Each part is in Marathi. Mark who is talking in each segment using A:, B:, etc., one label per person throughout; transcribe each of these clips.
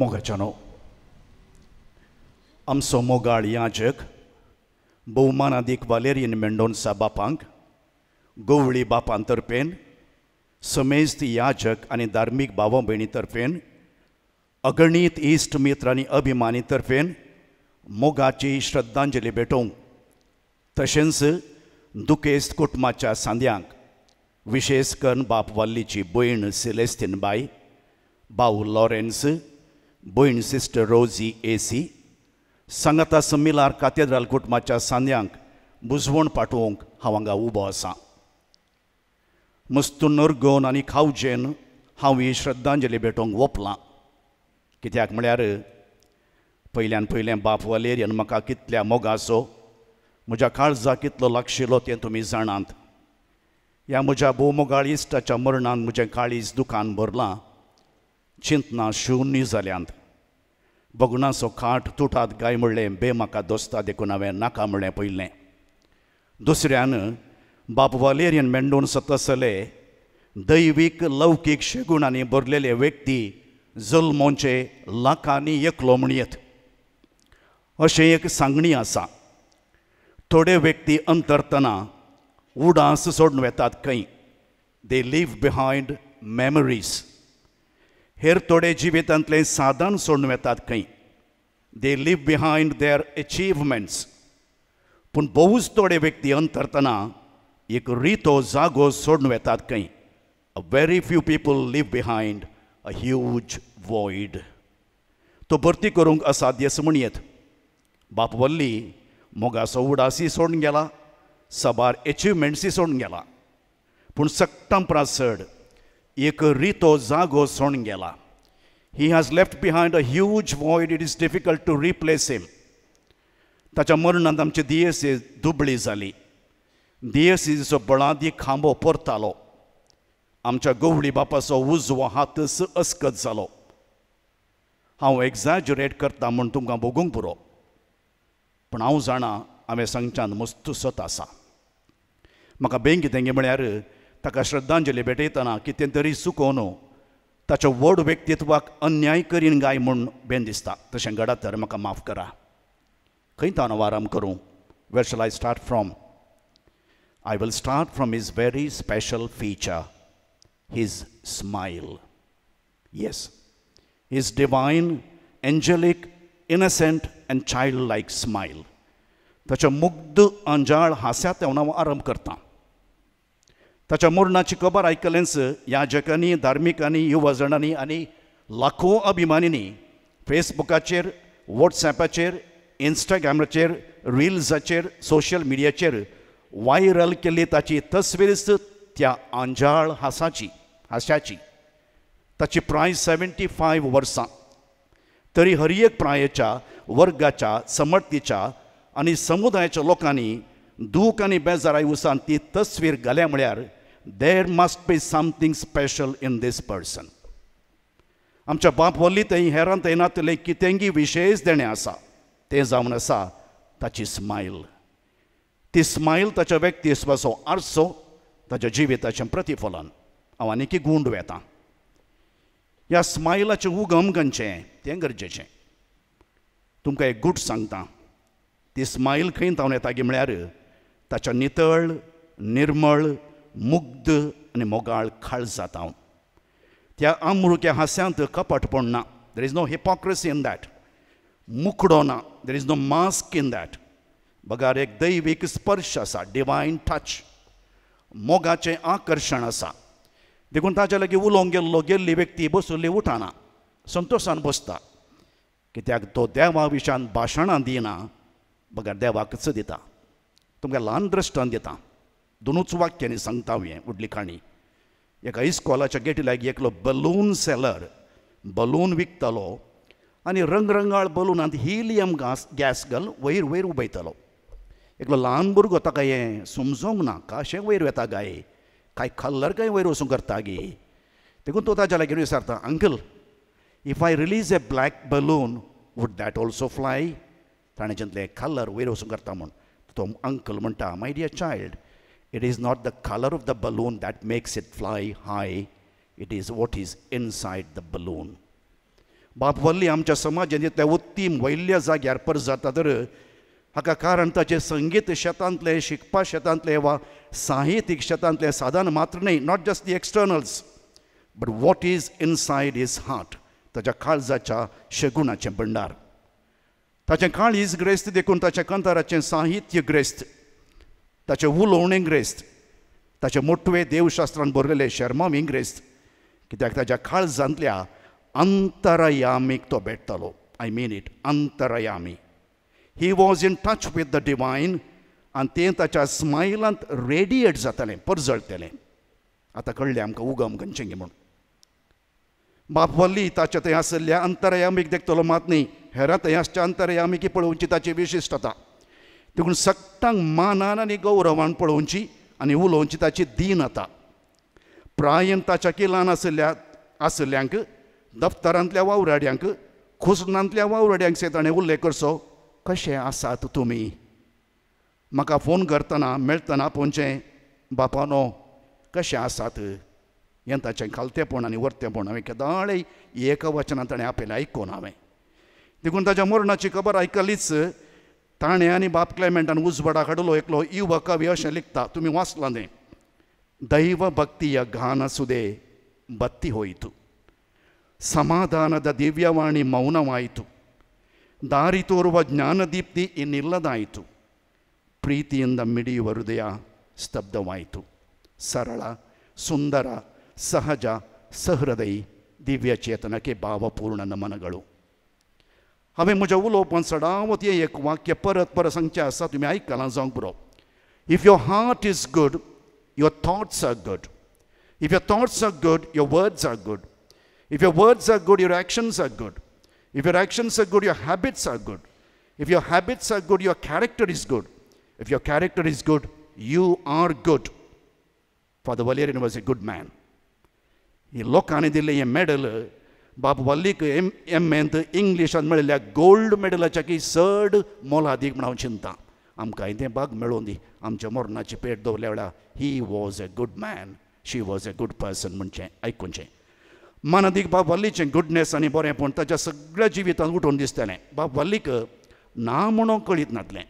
A: મોગાચાનો અમસો મોગાળ बहुमान अधिक વાલેરિયન મેન્ડોન્સા बापांक गोवळी बापांतर्फेन समेस्त याजक आणि धार्मिक भयणी तर्फेन अगणित इष्ट मित्र आणि तर्फेन मोगाची श्रद्धांजली भेटोवंक तशेंच दुखेस्त कुटुंबाच्या सांद्यांक विशेष करून बाप वाल्लीची भयण सिलेस्तीन बाई भाऊ लॉरेन्स भयण सिस्टर रोजी एसी सांगता संमिलार कातेद्राल कुटुंबाच्या सांद्यांक बुजवण पाठोवंक हांव हांगा उबो आसा मस्तू नरगोन आनी खावजेन हांव ही श्रद्धांजली भेटोवंक वपलां कित्याक म्हळ्यार पयल्यान पयलें बाप येन म्हाका कितल्या मोगाचो म्हज्या काळजा कितलो लागशिल्लो तें तुमी जाणात ह्या म्हज्या भोवमोगाळ इश्टाच्या मरणान म्हजें काळीज दुखान भरलां चिंतना शुन्य जाल्यांत बगुणाचो खाट तुटात गाय म्हणलें बे म्हाका दोस्ता देखून हांवें नाका म्हणलें पयलें दुसऱ्यान बाब वालेरियन सतसले दैवीक लौकीक शेगुणांनी भरलेले व्यक्ती जल्मोचे लाखांनी एकलो येत अशें एक सांगणी आसा थोडे व्यक्ती अंतरतना उडास सोडून वेतात खंय दे लीव बिहायंड मेमरीज हेर थोडे जिवितांतले सादान सोडून येतात खंय दे लिव बिहायंड देअर एचिवमेंट्स पूण बहुच थोडे व्यक्ती अंतरतना एक रितो जागो सोडून येतात खंय a very few people leave behind a huge void तो भरती करूंक असाध्य येत बाप वल्ली मोगासो उडासी सोडून गेला सबार एचिवमेंट्सी सोडून गेला पूण सक्तम प्रासड एक रितो जागो सोडून गेला he has left behind a huge void it is difficult to replace him ताच्या मरणांत आमची दियेस दुबळी जाली दियेसीचो बळादी खांबो परतालो आमच्या गवळी बापाचो उजवो हात अस्कत जालो हांव एग्जाजरेट करता म्हूण तुमकां भोगूंक पुरो पूण हांव जाणा हांवें सांगच्यान मस्तुसत आसा म्हाका बेगीन तेंगे म्हळ्यार ताका श्रद्धांजली भेटयतना कितें तरी न्हू ताच्या व्हड व्यक्तित्वाक अन्याय करीन गाय म्हूण भेन दिसता तशें घडा तर म्हाका माफ करा खंय तावन वाराम करूं where shall I start from I will start from his very special feature his smile yes his divine angelic innocent and childlike smile ताच्या मुग्ध अंजाळ तेवणा हांव आरंभ करता ताच्या मरणाची खबर या याजकांनी धार्मिकांनी युवा जणांनी आणि लाखो अभिमानींनी फेसबुकाचेर वॉट्सॲपाचेर इंस्टाग्रामाचेर रिल्साचेर सोशल मिडियाचेर व्हायरल केल्ली ताची तस्वीरच त्या आंजाळ हासाची हास्याची ताची प्राय सेवेंटी फायव वर्सां तरी एक प्रायेच्या वर्गाच्या समर्थीच्या आनी समुदायाच्या लोकांनी दूख आनी बेजाराय उसान ती तस्वीर घाल्या म्हळ्यार there must be something special in this person आमच्या बाप वल्ली थंय हेरांत थंय तले कितेंगी विशेश देणें आसा तें जावन आसा ताची स्मायल ती स्मायल ताच्या व्यक्तिस्वाचो आरसो ताच्या जिवीताचें प्रतिफलन हांव आनीक गूंड वेतां ह्या स्मायलाचें उगम खंयचें तें गरजेचें तुमकां एक गूट सांगता ती स्मायल खंय येता गे म्हळ्यार ताच्या नितळ निर्मळ मुग्ध आनी मोगाळ जाता हांव त्या अमृक्या हास्यांत कपटपण ना there is no hypocrisy in that मुखडो ना there is no mask in that बघा एक दैवीक स्पर्श आसा डिवायन टच मोगाचें आकर्शण आसा देखून ताच्या लागीं उलोवंक गेल्लो गेल्ली व्यक्ती बसुल्ली उठाना संतोशान बसता कित्याक तो देवा विशयान भाशणां दिना बघा देवाकच दिता तुमकां ल्हान दृश्टान दिता दोनूच वाक्यांनी सांगता हांव हें व्हडली काणी एका इस्कॉलाच्या गेटी लागीं एकलो बलून सेलर बलून विकतलो आनी रंगरंगाळ बलूनांत हिलियम गास गॅस घाल वयर वयर उबयतालो एकलो ल्हान भुरगो ताका हें समजोंक ना काशें वयर वेता काय खाल्लर काय वयर वचूंक करता गे देखून तो ताच्या लागीर विचारता uncle if I release a black balloon would that also fly ताणें चिंतलें खाल्लर वयर वचूंक करता म्हूण तो अंकल म्हणटा my dear child It is not the color of the balloon that makes it fly high, it is what is inside the balloon. बापवल्ली आमच्या समाजाने त्या उत्तीम वैल्य जाग्यार पर जाता तर हाका कारण ताचे संगीत शेतांतले शिकपा शेतांतले वा साहित्यिक शेतांतले साधन मात्र नाही not just the externals but what is inside his heart ताच्या काळजाच्या शेगुणाचें भंडार ताचें काळीज ग्रेस्त देखून ताच्या कंतराचे साहित्य ग्रेस्त ताचें उलोवण इंग्रेस्त ताचे मोठवे देवशास्त्रान बरलेलें शर्मम इंग्रेस्त कित्याक ताच्या काळजांतल्या अंतरयामीक तो भेटतलो आय मीन इट अंतरयामी he was in touch with the divine आनी तें ताच्या स्मायलांत रेडिएट जातालें परजळटलें आतां कळ्ळें आमकां उगम खंयचें म्हणून बाप वल्ली ताच्या थंय आसल्या अंतरयामीक देखतलो मात न्ही हेरां थंय आसच्या अंतरयामीक पळोवची ताची विशिश्टता देखून सक्तांक मानान आनी गौरवान पळोवची आनी उलोवची ताची दीन आता प्रायन ताच्या किल्लान आसल्या आसल्यांक दफ्तरांतल्या वावराड्यांक खुसनांतल्या वावराड्यांक ताणें उल्लेख करचो कशें आसात तुमी म्हाका फोन करतना मेळतना पोंचे बापानो कशें आसात हें ताचें खालतेपण आनी वरतेपण हांवें केदाळे एका वचनान ताणें आपयलें आयकून हांवें देखून ताच्या मरणाची खबर आयकलीच ताणें आनी ಬಾಪ್ ಕ್ಲೈಮೆಂಟ್ उजवाडा काडलो एकलो युवा कवी अशें लिखता तुमी वाचलां न्ही दैव ಬತ್ತಿ ಹೋಯಿತು ಸಮಾಧಾನದ ದಿವ್ಯವಾಣಿ ಮೌನವಾಯಿತು ದಾರಿ ತೋರುವ ಜ್ಞಾನದೀಪ್ತಿ ಇನ್ನಿಲ್ಲದಾಯಿತು ಪ್ರೀತಿಯಿಂದ ಮಿಡಿಯುವ ಹೃದಯ ಸ್ತಬ್ಧವಾಯಿತು ಸರಳ ಸುಂದರ ಸಹಜ ಸಹೃದಯಿ ದಿವ್ಯಚೇತನಕ್ಕೆ ಭಾವಪೂರ್ಣ ನಮನಗಳು हांवें म्हजें उलोवपांत सदांवत हें एकवाक की परत परत सांगचें आसा तुमी आयकलां जावंक बरो if your heart is good your thoughts are good if your thoughts are good your words are good if your words are good your actions are good if your actions are good your habits are good if your habits are good your character is good if your character is good you are good father Valerian was a good man हे लोकांनी दिल्लें हें मॅडल बाब वल्लीक एम एम एंत इंग्लिशान मेळिल्ल्या गोल्ड की चड मोलादीक म्हण हांव चिंता आमकां तें बाग मेळोवन दी आमच्या मरणाची पेट दवरल्या वेळा he was a good man she was a good person म्हणचें आयकुचें मानदीक बाब वल्लीचें गुडनेस आनी पूण ताच्या सगळ्या जिवितांत उठोवन दिसतालें बाब वल्लीक ना म्हणून कळीत नातलें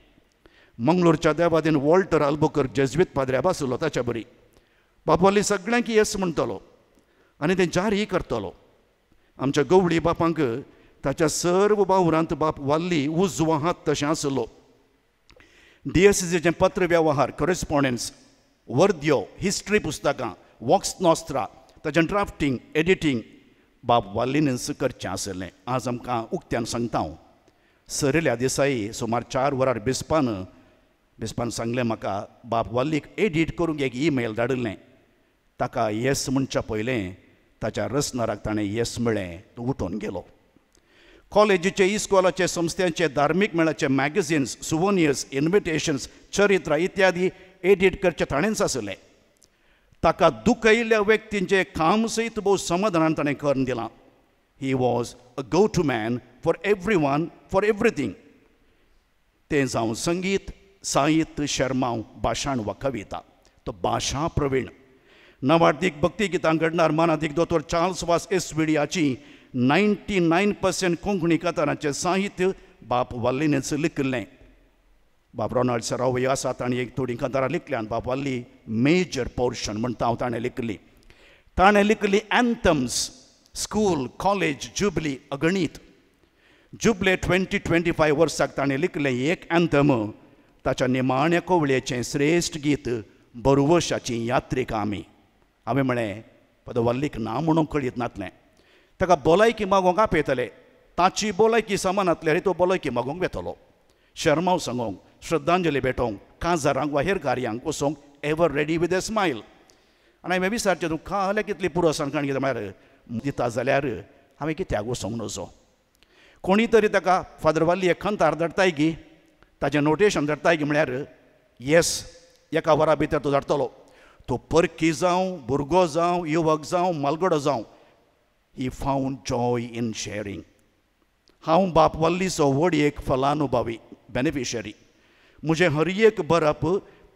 A: मंगळूरच्या देवादीन वॉल्टर आल्बोकर जजवीत पाद्र्या आसलो ताच्या बरी बाब वल्ली सगळ्यांक येस म्हणटलो आनी तें जारी करतलो आमच्या गवळी बापांक ताच्या सर्व बावरांत बाप वाल्ली उजवाहात हात तशें आसलो डी एस सीचें पत्र वेव्हार करस्पॉन्डन्स वर्द्यो हिस्ट्री पुस्तकां वॉक्स नॉस्त्रा ताचें ड्राफ्टींग एडिटींग बाब वाल्लीनच करचें आसलें आज आमकां उक्त्यान सांगता हांव सरल्या दिसाई सुमार चार वरार बेस्पान बिस्पान सांगलें म्हाका बाब वाल्लीक एडिट करूंक एक ईमेल धाडिल्लें ताका येस म्हणच्या पयलें ताच्या रसनाराक ताणें येस मेळ्ळें तो उठून गेलो कॉलेजीचे इस्कॉलाचे संस्थेचे धार्मीक मेळाचे मॅगझिन्स सुवोनियर्स इन्विटेशन्स चरित्र इत्यादी एडिट करचे ताणेंच आसले ताका दुखयिल्ल्या व्यक्तींचे काम सयत भोव समाधानान ताणें करून दिलां he was a go to man for everyone for everything तें जावं संगीत साहित्य शर्मा भाशाण वा कविता तो भाशा प्रवीण गितां घडणार मानाधिक दोतोर चार्ल्स वास एस विडियाची नायन्टी नायन पर्सेंट कोंकणी कथारांचें साहित्य बाप वाल्लीनेच लिखिल्लें बाब रोनाल्ड सराव हे आसा ताणें एक थोडीं कथारां लिखल्यान बाप वाली मेजर पोर्शन म्हणटा हांव ताणें लिखली ताणें लिखली एंथम्स स्कूल कॉलेज जुबली अगणीत जुबले ट्वेंटी ट्वेंटी फायव वर्साक ताणें लिखलें एक एंथम ताच्या निमाण्या कोवळेचें श्रेश्ठ गीत बरुवशाची यात्रेक आमी हांवें म्हळें पद वल्लीक ना म्हणून कळीत नातलें ताका बोलायकी मागोवंक आपयतले ताची बोलायकी समान आनी तो बोलायकी मागोवंक वेतलो शर्माव सांगोंक श्रद्धांजली भेटोवंक काजारांक वा हेर कार्यांक वचोंक ever ready with a smile आनी हांवें विचारचें तूं काल्याक कितली पुरो काण कितें म्हळ्यार दिता जाल्यार हांवें कित्याक वचोंक नजो कोणी तरी ताका फादर वाल्ली एकांतार धाडटाय की ताचें नोटेशन धाडटाय की म्हळ्यार येस एका वरा भितर तो धाडटलो तो परकी जावं भुरगो जावं युवक जावं मालगडो जावं he found joy in sharing हांव बापवल्ली व्हड एक फलानुभवी बेनिफिशरी म्हजें हर एक बरप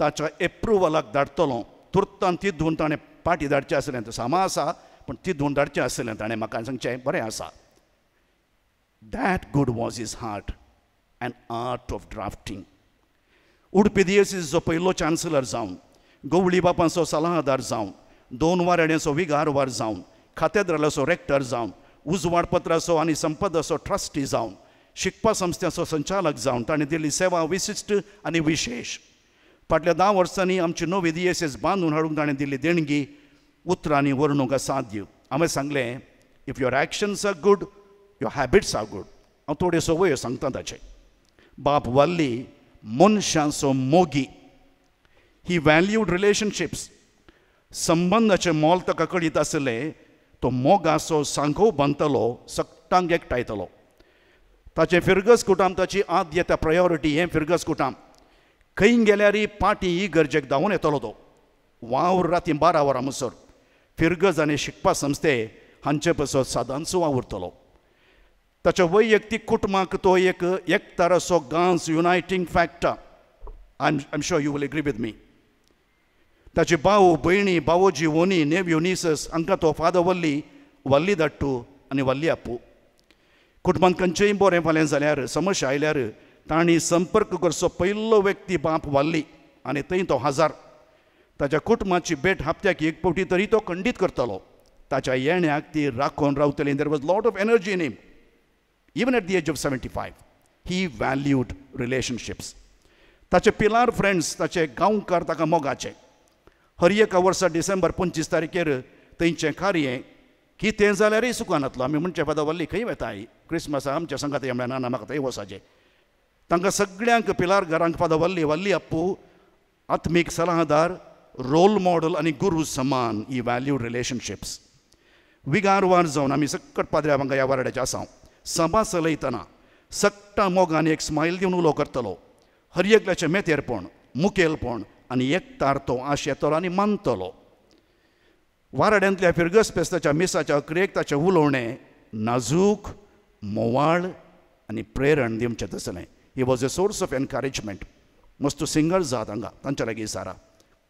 A: ताच्या एप्रुवलाक धाडटलो तुर्तान धुवन ताणें पाटी धाडचें आसलें सामा आसा पूण धुवन धाडचें आसलें ताणें म्हाका सांगचें बरें आसा that good was his heart and art of drafting Udupi diocese जो पयलो चान्सलर जावन गवळी बापांचो सलाहदार जावन दोन विघार वार जावन खातेद्रालाचो रेक्टर जावन उजवाडपत्राचो आनी संपदाचो ट्रस्टी जावन शिकपा संस्थेचो संचालक जावन ताणें दिल्ली सेवा विशिश्ट आनी विशेश फाटल्या धा वर्सांनी आमची नवी दी एस एस बांदून हाडूंक ताणें दिल्ली देणगी उतरांनी वर्णूंक साध्य हांवें सांगलें if your actions are good your habits are good हांव थोड्यो सवयो सांगता ताचे बाप वाल्ली मनशांचो मोगी ही व्हॅल्यूड रिलेशनशिप्स संबंदाचे मोल ताका कळीत आसले तो मोगाचो सांखो बांदतलो सक्टांक एकटायतलो ताचे फिरगस कुटाम ताची आद्यता प्रायोरिटी हें फिरगस कुटाम खंय गेल्यारय पाटी ही गरजेक धांवून येतलो तो वावर राती बारा वरां मुसर फिरगज आनी शिकपा संस्थे हांचे पसो सादांचो वावुरतलो ताच्या वैयक्तीक कुटुंबाक तो एक असो गांस uniting factor I am sure you will agree with me ताचे भाऊ बहिणी भावोजी ओनी नेव युनिसस हांकां फादर वल्ली वल्ली धाडटू आनी वल्ली आपू कुटुंबांत खंयचेंय बरें फालें जाल्यार समस्या आयल्यार तांणी संपर्क करचो पयलो व्यक्ती बाप वाल्ली आनी थंय तो हजार ताच्या कुटुंबाची भेट हप्त्याक एक पावटी तरी तो खंडीत करतलो ताच्या येण्याक ती राखून रावतली there was lot of energy in even at the age of seventy five he valued relationships ताचे पिलार फ्रेंड्स ताचे गांवकार ताका मोगाचे एक वर्सा डिसेंबर पंचवीस तारखेर थंयचें कार्य कितें जाल्यारय सुखान येतलो आमी म्हणचे पदा वल्ली खंय वेता आई क्रिसमसा आमच्या संगात ना म्हाका थंय वसाचे तांकां सगळ्यांक पिलार घरांक पदा वल्ली वल्ली आप्पू आत्मीक सलाहदार रोल मॉडल आनी गुरू समान ही वॅल्यू रिलेशनशिप्स विगार वार जावन आमी सक्कट पाद्र्या वांगडा ह्या वारड्याचे आसा सभा चलयतना सक्टा मोगान एक स्मायल दिवन उलो करतलो हर एकल्याचें मेतेरपण मुखेलपण आणि आनी तो आशेतलो आनी मानतलो वाराड्यांतल्या फिरगसपेस्ताच्या मिसाच्या क्रियेक ताचें उलोवणें नाजूक मोवाळ आणि प्रेरण दिवचें आसलें he was a source of encouragement मस्त सिंगल जात हांगा तांच्या लागीं सारा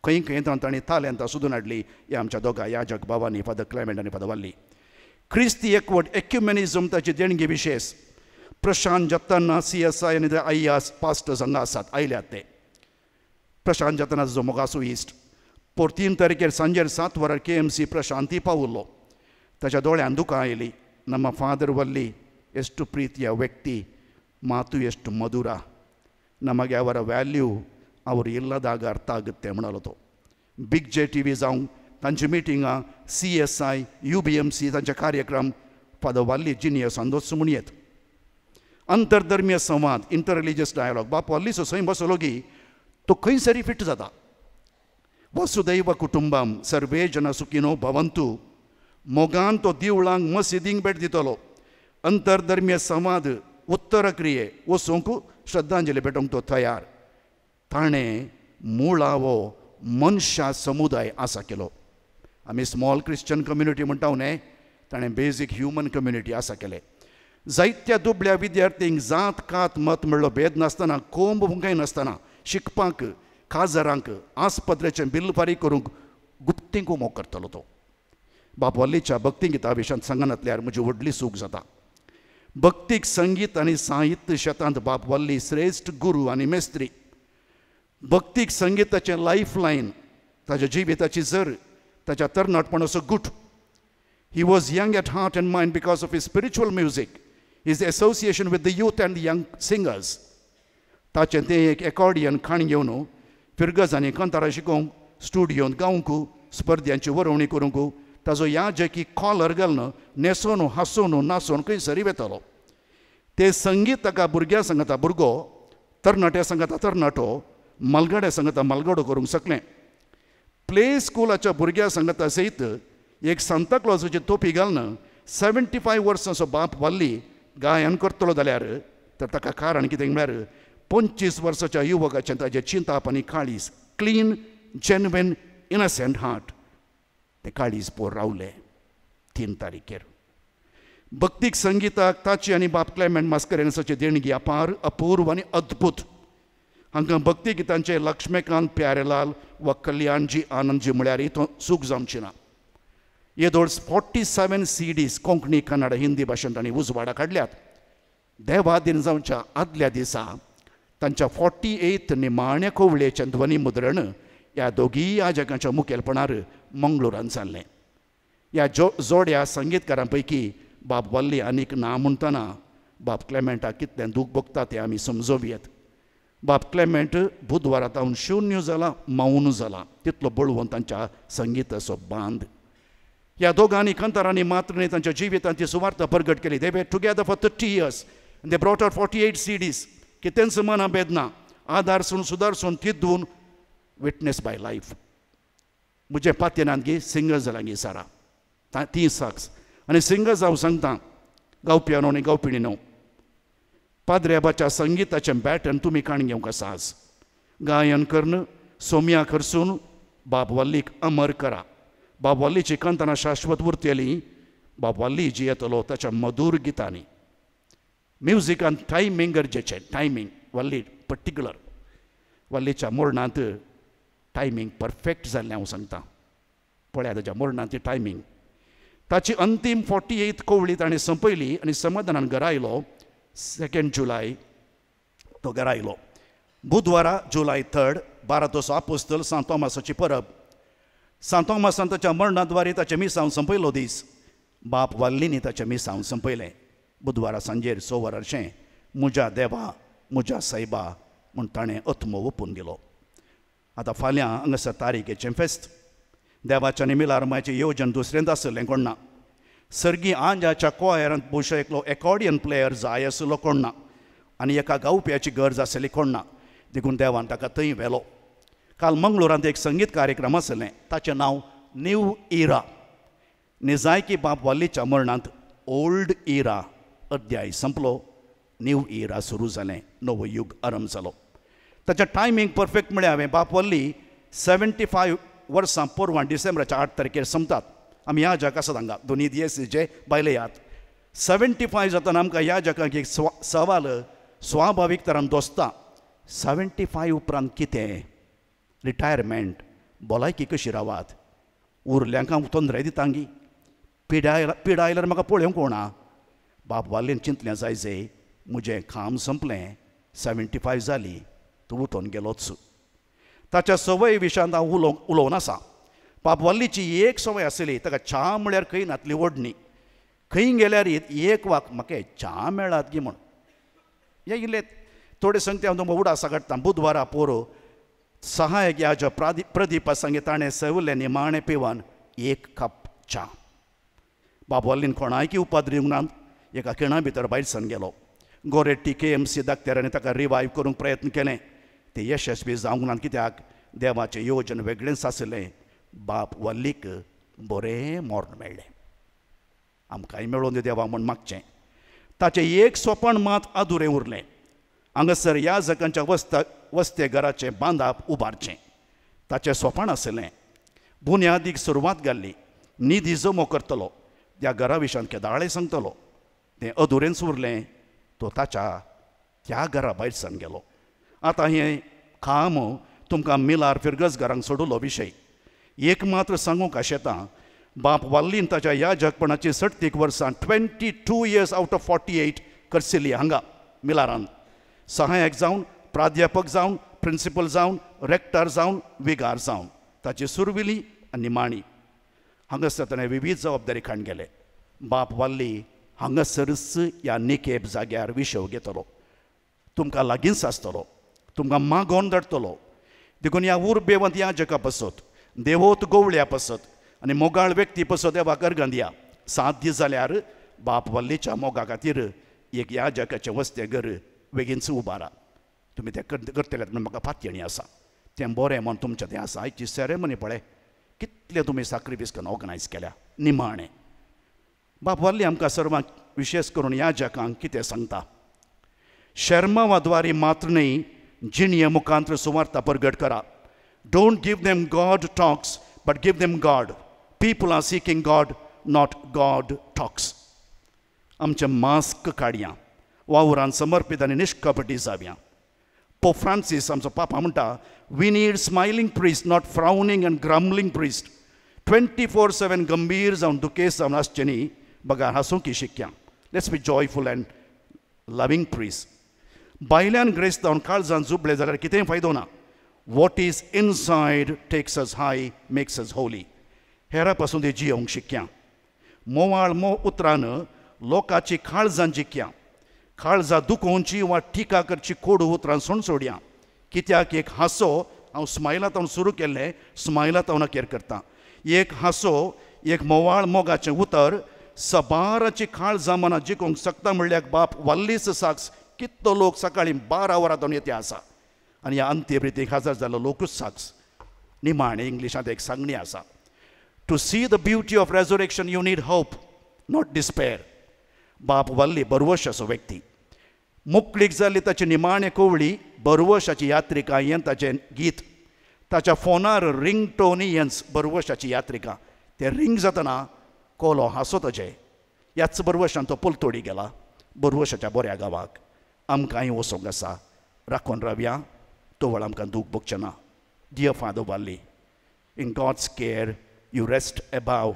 A: खंय खंय तांणी तालेंतां सोदून हाडली हे आमच्या दोगां या जगबाबांनी फादर क्लायमेट आनी फादर वाल्ली क्रिस्ती एकवट एक्युमेनिजम ताची देणगी विशेश प्रशांत जत्तना सी एस आय आनी आय आस पास्टर्स हांगा आसात आयल्यात ते Prashant Jatanas ಮೊಗಾಸು East. Por तीन तारखेर सांजेर सात वरार के एम सी प्रशांती पावलो त्याच्या ನಮ್ಮ ಫಾದರ್ ವಲ್ಲಿ ಎಷ್ಟು ಪ್ರೀತಿಯ ವ್ಯಕ್ತಿ ಮಾತು ಎಷ್ಟು ಮಧುರ ನಮಗೆ ಅವರ ವ್ಯಾಲ್ಯೂ ಅವರು ಇಲ್ಲದಾಗ ಅರ್ಥ ಆಗುತ್ತೆ ಮಣಲದು ಬಿಗ್ ಜೆ ಟಿ ವಿ ಜಾಂಗ್ ತಂಚ meeting C S I U B M C त्यांचे ಕಾರ್ಯಕ್ರಮ ಪದ ವಲ್ಲಿ जिनिय संदोष ಅಂತರ್ಧರ್ಮೀಯ ಸಂವಾದ ಇಂಟರ್ ರಿಲಿಜಿಯಸ್ ಡಯಾಲಾಗ್ ಬಾಪು ಅಲ್ಲಿ ಸೊಸೈ ಬಸಲೋಗಿ तो खंय सरी फिट जाता वसुदैव कुटुंबम सर्वे जन सुखिनो भवंतू मोगान तो दिवळांक मसिदींक भेट दितलो अंतरधर्मीय संवाद उत्तर क्रिये वसूंक श्रद्धांजली भेटूंक तो तयार ताणें मुळावो मनशा समुदाय आसा केलो आमी स्मॉल क्रिश्चन कम्युनिटी म्हणटा न्हय ताणें बेजीक ह्युमन कम्युनिटी आसा केले जायत्या दुबळ्या विद्यार्थींक जात कात मत म्हणलो भेद नासतना कोंब नासतना शिकपाक काजारांक आस्पत्रेचें बिल्ल फारीक करूंक गुप्तींकू मोग करतलो तो वल्लीच्या भक्ती गीता विशयांत सांगनातल्यार म्हजी व्हडली सूख जाता भक्तीक संगीत आनी साहित्य शेतांत वल्ली श्रेश्ठ गुरू आनी मेस्त्री भक्तीक संगीताचें लायफ लायन ताज्या जिवीताची जर ताच्या तरणाटपणाचो गूठ he was young at heart and mind because of his spiritual music his association with the youth and young singers ताचें तें एक एकॉर्डियन खाण घेवन हो, फिरगजांनी कांतारा शिकोवंक स्टुडियोंत गावंक स्पर्ध्यांची वरवणी करूंक ताजो या की कॉलर घालून न्हेसोन हांसोन हो, हो, नासोनकय खंयसरी वेतालो ते संगीत ताका भुरग्या सांगता भुरगो तरणाट्या सांगता तरणाटो मलगड्या सांगता मालगडो करूंक सकलें प्ले स्कुलाच्या भुरग्या सांगता सयत एक सांता क्लॉजाची तोपी घालून सेव्हन्टी फायव वर्सांचो बाप वाल्ली गायन करतलो जाल्यार तर ताका कारण कितें म्हळ्यार पंचवीस वर्साच्या युवकाच्या ताजे चिंताप आनी काळीज क्लीन जेन्युन इनसेंट हार्ट ते काळीज पोर रावले तीन तारखेर भक्तीक संगीताक ताची आणि बापले क्लायमेंट मास्कर यांसाची देणगी अपार अपूर्व आनी अद्भुत हांकां भक्ती गितांचे लक्ष्मीकांत प्यारेलाल व कल्याणजी आनंदजी म्हळ्यार ही सुख जावची ना येदोड्स 47 सेवन सीडीज कोंकणी कन्नड हिंदी भाशेन ताणी उजवाडा काढल्यात देवा दिनजावच्या आदल्या दिसा तांच्या फॉर्टी एथ निमाणे कोवळेचें ध्वनी मुद्रण ह्या दोगीय या मुखेलपणार मंगळुरान जाल्लें ह्या जो जोड्या संगीतकारां पैकी बाब वल्ली आनीक ना म्हणटना बाब क्लेमेंटाक कितलें दूख भोगता तें आमी समजोवयेत बाब क्लेमेंट बुधवारा तावन शून्य जाला मौन जाला तितलो बळवून तांच्या संगीताचो बांद ह्या दोगांनी कंतरांनी मात्र न्ही तांच्या जिवितांची सुवार्थ प्रगट केली they were together for thirty years they brought out forty eight CDs त्यांचं मन आधार ना आदारसून सुदारसून ती धुवून विटनेस बाय लाईफ म्हजे पातयेन गी सिंगर जाला सारा ती साक्स आनी सिंगर हांव सांगता गावप्यानो आनी गावपिणीनो पाद्रेबाच्या संगीताचे बॅटन तुमी काण घेवंक का आज गायन कर्ण सोम्या करसून बाबवाल्लीक अमर करा बाबवाल्लीची कांताना शाश्वत उरतली बाबवाल्ली जी येतलो ताच्या मधुर गितांनी म्युझिक आणि टायमिंग गरजेचे टायमिंग वल्ली पर्टिक्युलर वल्लीच्या मोर्णांत टायमिंग परफेक्ट जाल्लें हांव सांगता पळया ताच्या मोर्णांत टायमींग ताची अंतीम फोर्टी एथ कोवळी ताणें संपयली आनी समाधानान घरा आयलो सेकेंड जुलाय तो घरा आयलो बुधवारा जुलाय थर्ड बारा तसो आपोस्तल सांतो मासाची परब सांतो मासान ताच्या मरणाद्वारे द्वारे ताच्या मिसावन संपयलो दीस बाप वाल्लीनी ताच्या मिसावन संपयलें बुधवारा सांजेर स वरांचें म्हज्या देवा मुजा सायबा म्हूण ताणें अथमो ओपून दिलो आतां फाल्यां हांगासर तारिकेचें फेस्त देवाच्या निमिलार म्हाजें येवजन दुसरेंच आसलें कोण ना सर्गी आंजाच्या कोयरांत पयशे एकलो एकॉर्डियन प्लेयर जाय आसलो कोण ना आनी एका गावप्याची गरज आसली कोण ना देखून देवान ताका थंय व्हेलो काल मंगळुरांत एक संगीत कार्यक्रम आसलें ताचें नांव न्यू इरा निजायकी बाब वाल्लीच्या मरणांत ओल्ड इरा अध्याय संपलो न्यू इरा सुरू जालें नवो युग आरंभ जालो ताच्या टायमींग परफेक्ट म्हळ्यार हांवें बापोल्ली सेवेंटी फायव वर्सां पोरवां डिसेंबराच्या आठ तारखेर संपतात आमी ह्या जग आसात हांगा दोन्ही दियेसीचे बायले यात सेवेंटी फायव जाताना आमकां ह्या जगाक एक स्वा सवाल स्वाभावीक तरान दोसता सेवेंटी फायव उपरांत कितें रिटायरमेंट भलायकी कशी रावात उरल्यांक हांव तोंद्रे दितांगी पिडाय पिडा आयल्यार म्हाका पळोवंक कोणा बाब चिंतले चिंतलें जायजे म्हजें काम संपलें सेवेंटी फायव जाली तूं उठोन गेलोच ताच्या सवय विशयांत हांव उलोवंक उलोवन आसा पापवाल्लीची एक संवय आसली ताका च्या म्हळ्यार खंय नातली ओडणी खंय गेल्यार एक वाक म्हाका च्या मेळात गी म्हण हें इल्लें थोडे ते हांव तुमकां उडासा काडटा बुधवारा पोरो सहायक याच्या प्रादी प्रदीपा सांगे ताणें सवलें निमाणें पिवन एक कप च्या बाबवाल्लीन कोणायकी दिवंक ना एका खिणा भितर भायलसन गेलो गोरे टी के एम सी दाखत्यारांनी ताका रिवायव करूंक प्रयत्न केले ते यशस्वी जावंक ना कित्याक देवाचें येवजन वेगळेंच आशिल्लें बाप वल्लीक बरें मोर्ण मेळ्ळें आमकांय मेळोवन देवा म्हूण मागचें ताचें एक सोपण मात आदुरें उरलें हांगासर ह्या जगांच्या वस्त वस्ते घराचें बांदाप उबारचें ताचें सोपण आशिल्लें बुन्यादीक सुरवात घाल्ली निधी जमो करतलो त्या घरा विशयान केदाळें सांगतलो तें अधुरेन उरलें तो ताच्या त्या घरा भायर सावन गेलो आतां हें काम तुमकां मिलार फिरगस घरांक सोडलो विशय एक मात्र सांगूंक आशेता बाप वाल्लीन ताच्या ह्या जगपणाची सट्टीक वर्सां twenty two years out of forty eight करसिली हांगा मिलारान सहाय्यक जावन प्राध्यापक जावन प्रिंसिपल जावन रेक्टर जावन विगार जावन ताची सुरविली आनी निमाणी हांगासर ताणें विविध जबाबदारी खाण गेले बाप वाल्ली हांगा सरस या निकेप जाग्यार विशव घेतलो तुमकां लागींच आसतलो तुमकां मागोवन धाडटलो देखून ह्या उर्बेवंत या जगा पसत देवोत गोवळ्या पसत आनी मोगाळ व्यक्ती पसत देवाकर सात दीस जाल्यार बाप वल्लीच्या मोगा खातीर एक ह्या जगाचें घर बेगीनच उबारा तुमी तें करतले म्हण म्हाका फातयणी आसा तें बरें म्हण तुमचें तें आसा आयची सेरेमनी पळय कितलें तुमी सॅक्रिफीस करून ऑर्गनायज केल्या निमाणें बापाली आमकां सर्वांक विशेश करून ह्या जगांक कितें सांगता शर्म वा द्वारी मात्र न्ही जिणये मुखांतर सुवार्था परगट करा don't give them God talks but give them God people are seeking God not God talks आमचें मास्क काडया वावरान समर्पीत आनी निश्कपटी जावया पोप फ्रांसीस आमचो पापा म्हणटा we need smiling priest not frowning and grumbling priest twenty four seven गंभीर जावन दुकेस जावन आसचे न्ही बघा की शिक्या let's be joyful and loving priest बायल्यान ग्रेस जावन काळजान जुबले जाल्यार कितेंय फायदो ना वॉट इज इनसायड टेक्स अज हाय मेक्स अज होली हेरा पासून ते जियोवंक शिक्या मोवाळ मो उतरान लोकाची काळजां जिखया काळजां दुखोवची वा टिका करची कोडू उतरां सोड सोडया कित्याक एक हांसो हांव स्मायलातावन सुरू केल्लें स्मायलातावना केर करता एक हांसो एक मोवाळ मोगाचें उतर सबाराची खाळ जामाना जिखूंक शकता म्हणल्यार बाप वाल्लीस साक्स कितलो लोक सकाळी बारा वरां दोन येते आसा आनी ह्या अंत्यप्रितीक हाजार जाल्लो लोकूच साक्स निमाणे इंग्लिशांत एक सांगणी आसा to see the beauty of resurrection you need hope not despair बाप वाल्ली बरवश असो व्यक्ती मुकलीक जाल्ली ताची निमाणे कोवळी बरवशाची यात्रिका हें ताचें गीत ताच्या फोनार रिंग टोनी बरवशाची यात्रिका तें रिंग जातना कोलो हांसो तजे ह्याच बरवशान तो पुल तोडी गेला बरवशाच्या बऱ्या गावाक आमकांय वचूंक आसा राखून रावया तोवळ आमकां दूख भोगचें ना dear father Valli in God's care you rest above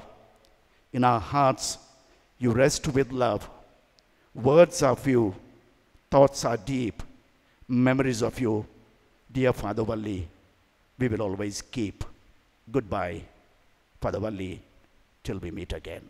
A: in our hearts you rest with love words are few, thoughts are deep, memories of you, dear Father Valli, we will always keep. Goodbye, Father Valli till we meet again.